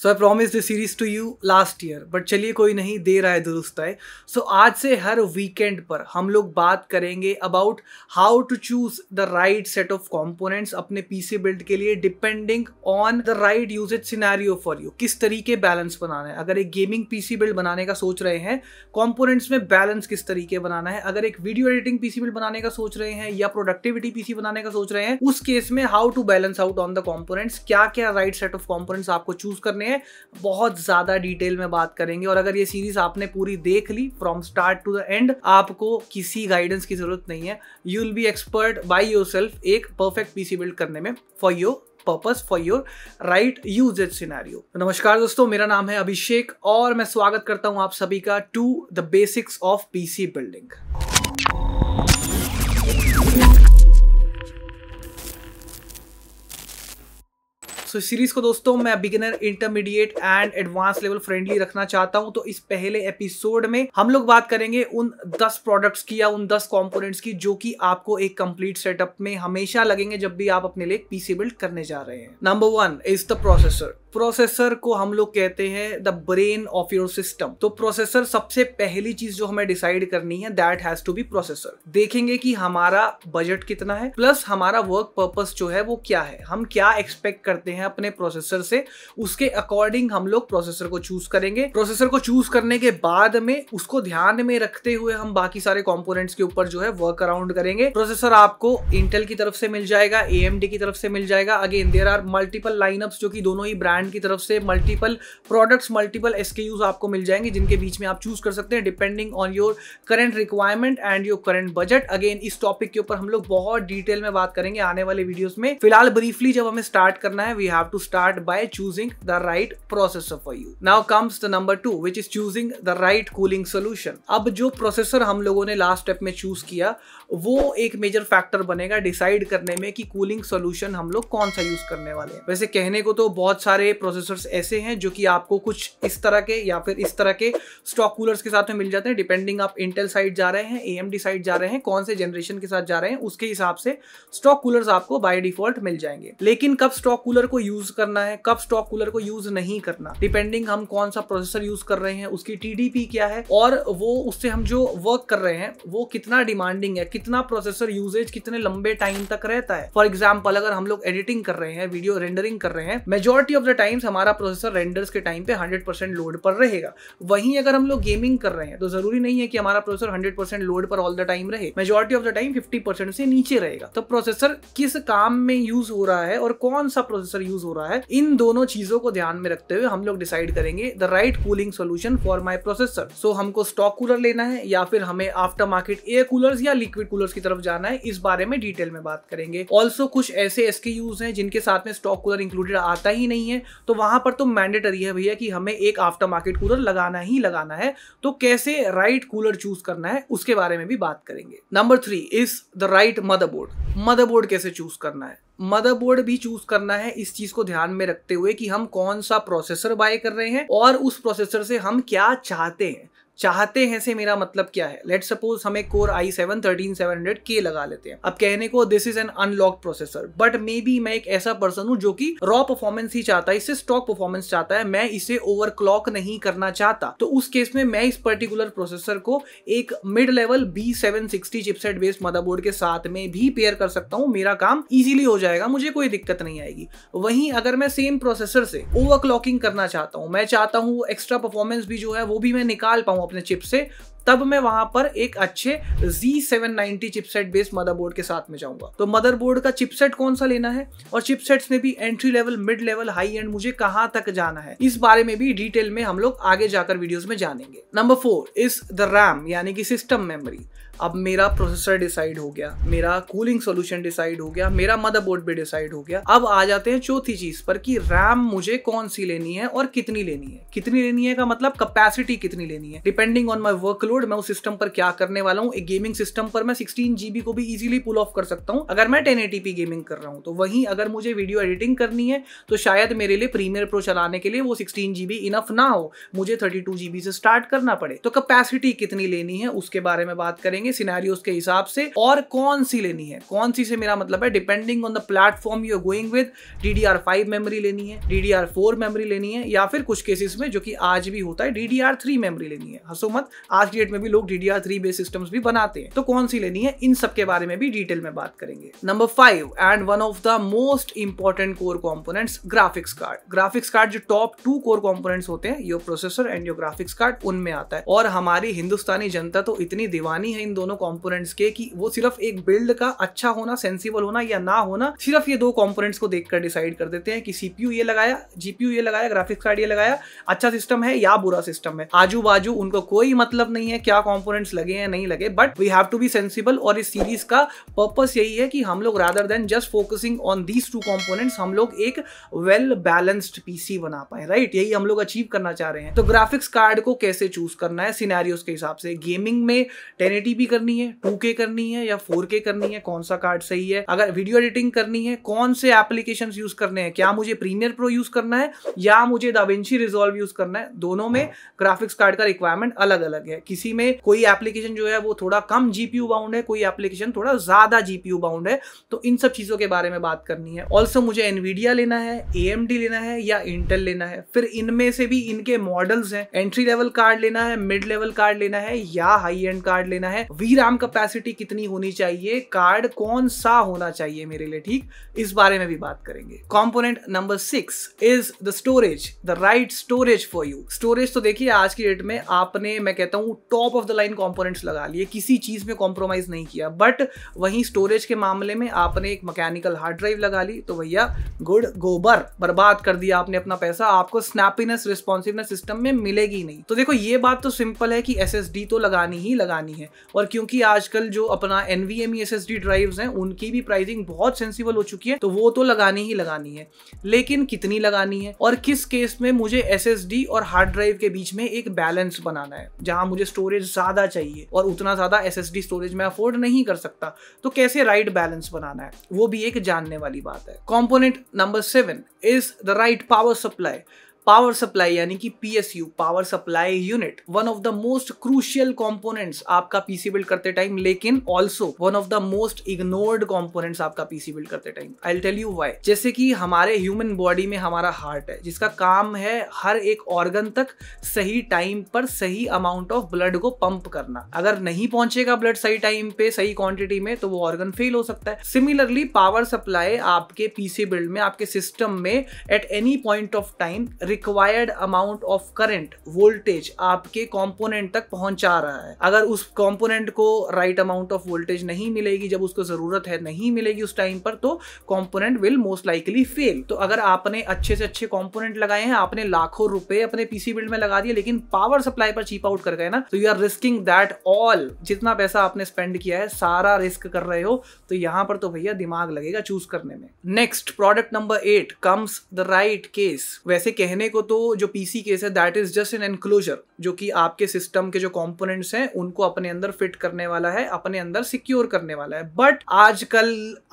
so I promise this series to you last year but चलिए कोई नहीं दे रहा है दुरुस्त है सो so, आज से हर वीकेंड पर हम लोग बात करेंगे about how to choose the right set of components अपने पीसी बिल्ड के लिए depending on the right usage scenario for you किस तरीके बैलेंस बनाना है अगर एक गेमिंग पीसी बिल्ड बनाने का सोच रहे हैं कॉम्पोनेंट्स में बैलेंस किस तरीके बनाना है अगर एक वीडियो एडिटिंग पीसी बिल्ड बनाने का सोच रहे हैं या प्रोडक्टिविटी पीसी बनाने का सोच रहे हैं उस केस में how to balance out on the components क्या क्या राइट सेट ऑफ कॉम्पोनेंट्स आपको चूज करने में बहुत ज़्यादा डिटेल में बात करेंगे और अगर ये सीरीज आपने पूरी देख ली from start to the end आपको किसी गाइडेंस की ज़रूरत नहीं है you will be expert by yourself एक परफेक्ट पीसी बिल्ड करने में for your purpose for your right use it scenario नमस्कार दोस्तों मेरा नाम है अभिषेक और मैं स्वागत करता हूं आप सभी का to the basics of PC building so so, series को दोस्तों मैं beginner intermediate and advance level friendly रखना चाहता हूं तो इस पहले एपिसोड में हम लोग बात करेंगे उन 10 प्रोडक्ट्स की या उन 10 कंपोनेंट्स की जो कि आपको एक कंप्लीट सेटअप में हमेशा लगेंगे जब भी आप अपने लिए पीसी बिल्ड करने जा रहे हैं number one is the processor processor को हम लोग कहते हैं the brain of your system तो प्रोसेसर सबसे पहली चीज जो हमें डिसाइड करनी है that has to be processor देखेंगे कि हमारा बजट कितना है प्लस हमारा वर्क पर्पस जो है वो क्या है हम क्या एक्सपेक्ट करते हैं अपने प्रोसेसर से उसके अकॉर्डिंग हम लोग प्रोसेसर को चूज करेंगे प्रोसेसर को चूज करने के बाद में उसको ध्यान में रखते हुए हम बाकी सारे कॉम्पोनेंट्स के ऊपर जो है वर्क अराउंड करेंगे प्रोसेसर आपको इंटेल की तरफ से मिल जाएगा ए की तरफ से मिल जाएगा again there are multiple lineup जो कि दोनों ही ब्रांड ब्रांड की तरफ से मल्टीपल प्रोडक्ट्स मल्टीपल एस आपको मिल जाएंगे जिनके बीच में आप चूज कर सकते हैं depending on your current requirement and your current budget again इस टॉपिक के ऊपर हम लोग बहुत डिटेल में बात करेंगे आने वाले वीडियोस में फिलहाल ब्रीफली जब हमें स्टार्ट करना है we have to start by choosing the right processor for you now comes the number two which is choosing the right cooling solution अब जो प्रोसेसर हम लोगों ने लास्ट स्टेप में चूज किया वो एक मेजर फैक्टर बनेगा डिसाइड करने में कि कूलिंग सोल्यूशन हम लोग कौन सा यूज करने वाले हैं वैसे कहने को तो बहुत सारे प्रोसेसर्स ऐसे हैं जो कि आपको कुछ इस तरह के या फिर इस तरह के स्टॉक कूलर्स के साथ में मिल जाते हैं डिपेंडिंग आप इंटेल साइड जा रहे हैं डी साइड जा रहे हैं कौन से जनरेशन के साथ जा रहे हैं उसके हिसाब से स्टॉक कूलर्स आपको बाय डिफॉल्ट मिल जाएंगे लेकिन कब स्टॉक कूलर को यूज करना है कब स्टॉक कूलर को यूज नहीं करना डिपेंडिंग हम कौन सा प्रोसेसर यूज कर रहे हैं उसकी टीडीपी क्या है और वो उससे हम जो वर्क कर रहे हैं वो कितना डिमांडिंग है कितना प्रोसेसर यूजेज कितने लंबे टाइम तक रहता है फॉर एग्जाम्पल अगर हम लोग एडिटिंग कर रहे हैं वीडियो रेंडरिंग कर रहे हैं मेजोरिटी ऑफ द टाइम्स हमारा प्रोसेसर रेंडर्स के टाइम पे हंड्रेड लोड पर रहेगा वहीं अगर हम लोग गेमिंग कर रहे हैं तो जरूरी नहीं है कि हमारा प्रोसेसर हंड्रेड लोड पर ऑल द टाइम रहे majority of the time fifty से नीचे रहेगा तो प्रोसेसर किस काम में यूज हो रहा है और कौन सा प्रोसेसर यूज हो रहा है इन दोनों चीजों को ध्यान में रखते हुए हम लोग डिसाइड करेंगे the right cooling solution for my processor so हमको स्टॉक कूलर लेना है या फिर हमें आफ्टर मार्केट एयर कूलर या लिक्विड कूलर्स की तरफ जाना है इस बारे में डिटेल में बात करेंगे ऑल्सो कुछ ऐसे एस हैं जिनके साथ में स्टॉक कूलर इंक्लूडेड आता ही नहीं है तो वहां पर तो मैंडेटरी है भैया कि हमें एक आफ्टर मार्केट कूलर लगाना ही लगाना है तो कैसे राइट कूलर चूज करना है उसके बारे में भी बात करेंगे number three is the right motherboard motherboard कैसे चूज करना है मदरबोर्ड भी चूज करना है इस चीज को ध्यान में रखते हुए कि हम कौन सा प्रोसेसर बाय कर रहे हैं और उस प्रोसेसर से हम क्या चाहते हैं चाहते हैं से मेरा मतलब क्या है लेट सपोज हमें core i seven thirteen seven hundred के लगा लेते हैं अब कहने को this is an unlock processor but maybe मैं एक ऐसा पर्सन हूं जो कि रॉ परफॉर्मेंस ही चाहता है इससे स्टॉक परफॉर्मेंस चाहता है मैं इसे ओवर क्लॉक नहीं करना चाहता तो उस केस में मैं इस पर्टिकुलर प्रोसेसर को एक mid level B seven sixty chipset based motherboard के साथ में भी पेयर कर सकता हूँ मेरा काम इजिली हो जाएगा मुझे कोई दिक्कत नहीं आएगी वहीं अगर मैं सेम प्रोसेसर से ओवर क्लॉकिंग करना चाहता हूँ मैं चाहता हूँ एक्स्ट्रा परफॉर्मेंस भी जो है वो भी मैं निकाल पाऊँ हूँ अपने चिप से तब मैं वहां पर एक अच्छे Z790 चिपसेट बेस्ड मदरबोर्ड के साथ में जाऊंगा तो मदरबोर्ड का चिपसेट कौन सा लेना है और चिपसेट्स में भी entry level mid level high end मुझे कहां तक जाना है इस बारे में भी डिटेल में हम लोग आगे जाकर वीडियोस में जानेंगे number four is the RAM यानी कि सिस्टम मेमोरी अब मेरा प्रोसेसर डिसाइड हो गया मेरा कूलिंग सोल्यूशन डिसाइड हो गया मेरा मदरबोर्ड भी डिसाइड हो गया अब आ जाते हैं चौथी चीज पर कि रैम मुझे कौन सी लेनी है और कितनी लेनी है कितनी लेनी है का मतलब कैपेसिटी कितनी लेनी है डिपेंडिंग ऑन माई वर्कलोड मैं उस सिस्टम पर क्या करने वाला हूँ एक गेमिंग सिस्टम पर मैं सिक्सटीन जीबी को भी इजिली पुल ऑफ कर सकता हूँ अगर मैं टेन गेमिंग कर रहा हूँ तो वहीं अगर मुझे वीडियो एडिटिंग करनी है तो शायद मेरे लिए प्रीमियर प्रो चलाने के लिए वो सिक्सटीन जीबी इनफ ना हो मुझे थर्टी टू जीबी से स्टार्ट करना पड़े तो कैपेसिटी कितनी लेनी है उसके बारे में बात करेंगे करेंगे सिनेरियोस के हिसाब से और कौन सी लेनी है कौन सी से मेरा मतलब है depending on the platform you are going with D memory लेनी है डी मेमोरी लेनी है या फिर कुछ केसेस में जो कि आज भी होता है डी मेमोरी लेनी है हसो मत आज की डेट में भी लोग डी बेस सिस्टम भी बनाते हैं तो कौन सी लेनी है इन सब के बारे में भी डिटेल में बात करेंगे number five and one of the most important core components graphics card graphics card जो टॉप टू कोर कॉम्पोनेट्स होते हैं your processor and your graphics card उनमें आता है और हमारी हिंदुस्तानी जनता तो इतनी दीवानी है इन इन दोनों कॉम्पोनेंट्स के कि वो सिर्फ एक बिल्ड का अच्छा होना सेंसिबल होना या ना होना सिर्फ ये दो कॉम्पोनेंट्स को देखकर डिसाइड कर देते हैं कि सीपीयू ये लगाया जीपीयू ये लगाया ग्राफिक्स कार्ड ये लगाया अच्छा सिस्टम है या बुरा सिस्टम है आजू बाजू उनको कोई मतलब नहीं है क्या कॉम्पोनेंट्स लगे हैं नहीं लगे but we have to be sensible और इस सीरीज का पर्पस यही है कि हम लोग rather than just focusing on these two components हम लोग एक वेल बैलेंस्ड पीसी बना पाए राइट यही हम लोग अचीव करना चाह रहे हैं तो ग्राफिक्स कार्ड को कैसे चूज करना है सिनेरियोस के हिसाब से गेमिंग में टेन जीबी करनी है टू के करनी है या फोर के करनी है कौन सा कार्ड सही है अगर वीडियो एडिटिंग करनी है कौन से एप्लीकेशन यूज करने हैं क्या मुझे प्रीमियर प्रो यूज करना है या मुझे दावेंशी रिजोल्व यूज करना है दोनों में ग्राफिक्स कार्ड का रिक्वायरमेंट अलग अलग है किसी में कोई एप्लीकेशन जो है वो थोड़ा कम जीपीयू बाउंड है कोई एप्लीकेशन थोड़ा ज्यादा जीपीयू बाउंड है तो इन सब चीजों के बारे में बात करनी है ऑल्सो मुझे एनवीडिया लेना है ए लेना है या इंटेल लेना है फिर इनमें से भी इनके मॉडल्स हैं एंट्री लेवल कार्ड लेना है मिड लेवल कार्ड लेना है या हाई एंड कार्ड लेना है वी रैम कैपेसिटी कितनी होनी चाहिए कार्ड कौन सा होना चाहिए मेरे लिए ठीक इस बारे में भी बात करेंगे component number six is the storage the right storage for you storage तो देखिए आज की डेट में आपने मैं कहता हूँ top of the line components लगा लिए किसी चीज में कॉम्प्रोमाइज नहीं किया बट वहीं स्टोरेज के मामले में आपने एक मैकेनिकल हार्ड ड्राइव लगा ली तो भैया गुड गोबर बर्बाद कर दिया आपने अपना पैसा आपको स्नैपीनेस रिस्पॉन्सिवनेस सिस्टम में मिलेगी नहीं तो देखो ये बात तो सिंपल है कि एस तो लगानी ही लगानी है और और क्योंकि आजकल जो अपना एनवीएम एस एस ड्राइव्स हैं उनकी भी प्राइसिंग बहुत सेंसिबल हो चुकी है तो वो तो लगानी ही लगानी है लेकिन कितनी लगानी है और किस केस में मुझे एस और हार्ड ड्राइव के बीच में एक बैलेंस बनाना है जहां मुझे स्टोरेज ज्यादा चाहिए और उतना ज्यादा एस स्टोरेज में अफोर्ड नहीं कर सकता तो कैसे राइट बैलेंस बनाना है वो भी एक जानने वाली बात है component number seven is the right power supply power supply यानी कि PSU power supply unit one of the most crucial components आपका पीसी बिल्ड करते टाइम लेकिन also one of the most ignored components आपका पीसी बिल्ड करते time I tell you why जैसे कि हमारे ह्यूमन बॉडी में हमारा हार्ट है जिसका काम है हर एक ऑर्गन तक सही टाइम पर सही अमाउंट ऑफ ब्लड को पंप करना अगर नहीं पहुंचेगा ब्लड सही टाइम पे सही क्वांटिटी में तो वो ऑर्गन फेल हो सकता है सिमिलरली पावर सप्लाई आपके पीसी बिल्ड में आपके सिस्टम में at any point of time required amount of current voltage आपके कॉम्पोनेंट तक पहुंचा रहा है अगर उस कॉम्पोनेंट को राइट अमाउंट ऑफ वोल्टेज नहीं मिलेगी जब उसको जरूरत है नहीं मिलेगी उस टाइम पर तो component will most likely fail तो अगर आपने अच्छे से अच्छे कॉम्पोनेंट लगाए हैं आपने लाखों रुपए अपने पीसी बिल्ड में लगा दिए लेकिन पावर सप्लाई पर चीप आउट कर गए ना तो you are risking that all जितना पैसा आपने स्पेंड किया है सारा रिस्क कर रहे हो तो यहां पर तो भैया दिमाग लगेगा चूज करने में next product number eight comes the right case वैसे कहने अपने को तो जो पीसी केस है that is just an enclosure जो कि आपके सिस्टम के जो कंपोनेंट्स हैं उनको अपने अंदर फिट करने वाला है अपने अंदर सिक्योर करने वाला है बट आजकल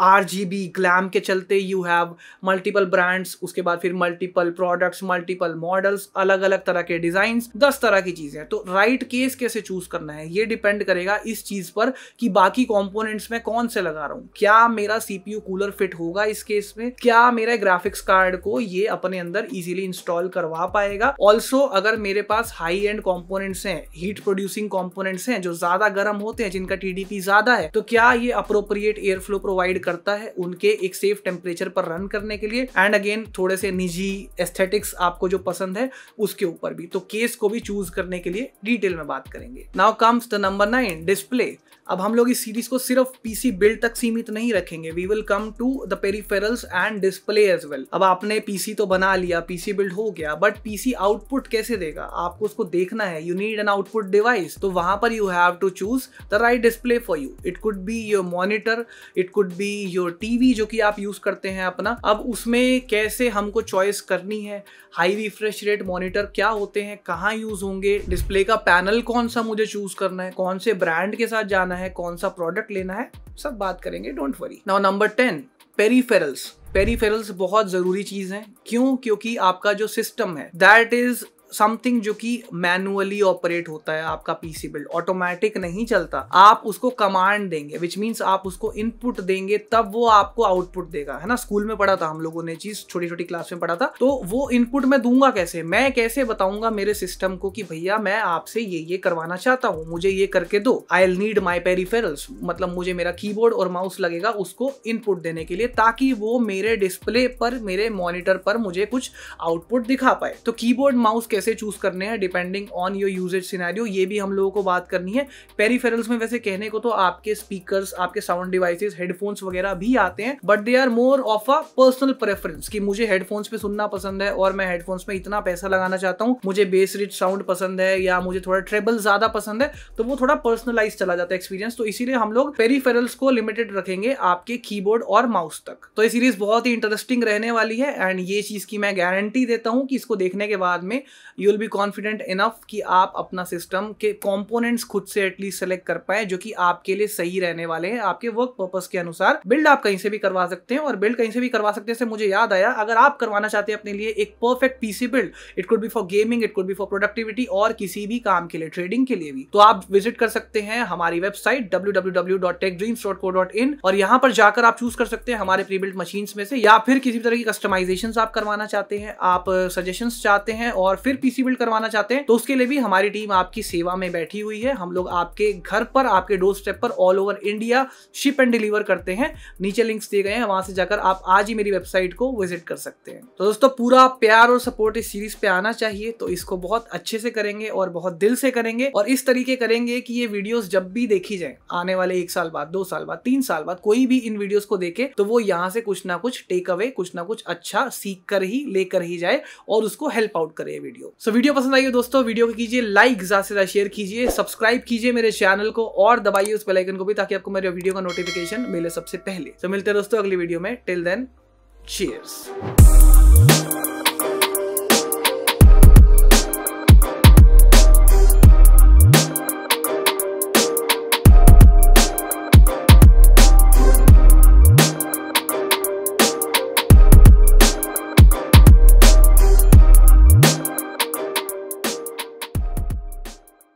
आर जी बी ग्लैम के चलते यू हैव मल्टीपल ब्रांड्स उसके बाद फिर मल्टीपल प्रोडक्ट्स मल्टीपल मॉडल्स अलग अलग तरह के डिजाइन दस तरह की चीजें तो राइट right केस कैसे चूज करना है ये डिपेंड करेगा इस चीज पर कि बाकी कॉम्पोनेंट्स में कौन से लगा रहा हूँ क्या मेरा सीपीयू कूलर फिट होगा इस केस में क्या मेरा ग्राफिक्स कार्ड को ये अपने अंदर इजीली इंस्टॉल इंस्टॉल करवा पाएगा ऑल्सो अगर मेरे पास हाई एंड कॉम्पोनेंट्स हैं हीट प्रोड्यूसिंग कॉम्पोनेंट्स हैं जो ज्यादा गर्म होते हैं जिनका टी ज्यादा है तो क्या ये अप्रोप्रिएट एयर फ्लो प्रोवाइड करता है उनके एक सेफ टेम्परेचर पर रन करने के लिए एंड अगेन थोड़े से निजी एस्थेटिक्स आपको जो पसंद है उसके ऊपर भी तो केस को भी चूज करने के लिए डिटेल में बात करेंगे now comes the number nine display अब हम लोग इस सीरीज को सिर्फ पीसी बिल्ड तक सीमित नहीं रखेंगे we will come to the peripherals and display as well अब आपने पीसी तो बना लिया पीसी बिल्ड हो गया बट पीसी आउटपुट कैसे देगा आपको उसको देखना है you need an output device तो वहां पर you have to choose the right display for you it could be your monitor it could be your TV जो कि आप यूज करते हैं अपना अब उसमें कैसे हमको चॉइस करनी है हाई रिफ्रेश रेट मॉनिटर क्या होते हैं कहाँ यूज होंगे डिस्प्ले का पैनल कौन सा मुझे चूज करना है कौन से ब्रांड के साथ जाना है है कौन सा प्रोडक्ट लेना है सब बात करेंगे don't worry now number ten peripherals peripherals बहुत ज़रूरी चीज़ है क्यों क्योंकि आपका जो सिस्टम है दैट इज़ समथिंग जो कि मैनुअली ऑपरेट होता है आपका पीसी बिल्ड ऑटोमेटिक नहीं चलता आप उसको कमांड देंगे विच मीन्स आप उसको इनपुट देंगे तब वो आपको आउटपुट देगा है ना स्कूल में पढ़ा था हम लोगों ने चीज छोटी छोटी क्लास में पढ़ा था तो वो इनपुट मैं दूंगा कैसे मैं कैसे बताऊंगा मेरे सिस्टम को कि भैया मैं आपसे ये ये करवाना चाहता हूँ मुझे ये करके दो I'll need my peripherals मतलब मुझे मेरा कीबोर्ड और माउस लगेगा उसको इनपुट देने के लिए ताकि वो मेरे डिस्प्ले पर मेरे मॉनिटर पर मुझे कुछ आउटपुट दिखा पाए तो कीबोर्ड माउस के कैसे चूज करने हैं depending on your usage scenario ये भी हम लोगों को बात करनी है पेरीफेरल्स में वैसे कहने को तो आपके स्पीकर्स आपके साउंड डिवाइसेस हेडफोन्स वगैरह भी आते हैं but they are more of a personal preference कि मुझे हेडफोन्स पे सुनना पसंद है और मैं हेडफोन्स में इतना पैसा लगाना चाहता हूँ मुझे बेस रिच साउंड पसंद है या मुझे थोड़ा ट्रेबल ज्यादा पसंद है तो वो थोड़ा पर्सनलाइज चला जाता है एक्सपीरियंस तो इसीलिए हम लोग पेरीफेरल्स को लिमिटेड रखेंगे आपके कीबोर्ड और माउस तक तो ये सीरीज बहुत ही इंटरेस्टिंग रहने वाली है एंड ये चीज की मैं गारंटी देता हूँ कि इसको देखने के बाद में you will be confident enough कि आप अपना सिस्टम के कॉम्पोनेंट्स खुद से एटलीस्ट सेलेक्ट कर पाए जो कि आपके लिए सही रहने वाले हैं आपके वर्क पर्पज के अनुसार बिल्ड आप कहीं से भी करवा सकते हैं और बिल्ड कहीं से भी करवा सकते हैं मुझे याद आया अगर आप करवाना चाहते हैं अपने लिए एक perfect PC build it could be for gaming it could be for productivity और किसी भी काम के लिए ट्रेडिंग के लिए भी तो आप विजिट कर सकते हैं हमारी वेबसाइट डब्ल्यू और यहाँ पर जाकर आप चूज कर सकते हैं हमारे प्रीबिल्ड मशीन में से या फिर किसी भी तरह की कस्टमाइजेशन आप करवाना चाहते हैं आप सजेशन चाहते हैं और फिर पीसी बिल्ड करवाना चाहते हैं तो उसके लिए भी हमारी टीम आपकी सेवा में बैठी हुई है हम लोग आपके घर पर आपके डोर स्टेप पर all over India ship and deliver करते हैं नीचे लिंक्स दिए गए हैं वहां से जाकर आप आज ही मेरी वेबसाइट को विजिट कर सकते हैं तो दोस्तों पूरा प्यार और सपोर्ट इस सीरीज पे आना चाहिए तो इसको बहुत अच्छे से करेंगे और बहुत दिल से करेंगे और इस तरीके करेंगे कि ये वीडियोस जब भी देखी जाए आने वाले एक साल बाद दो साल बाद तीन साल बाद कोई भी इन वीडियोस को देखे तो वो यहाँ से कुछ ना कुछ टेक अवे कुछ ना कुछ अच्छा सीख कर ही लेकर ही जाए और उसको हेल्प आउट करे video video so so, video पसंद आई हो दोस्तों वीडियो को कीजिए लाइक ज्यादा से ज्यादा शेयर कीजिए सब्सक्राइब कीजिए मेरे चैनल को और दबाइए उस बेलाइकन को भी ताकि आपको मेरे वीडियो का नोटिफिकेशन मिले सबसे पहले तो so, मिलते हैं दोस्तों अगली वीडियो में टिल देन चीयर्स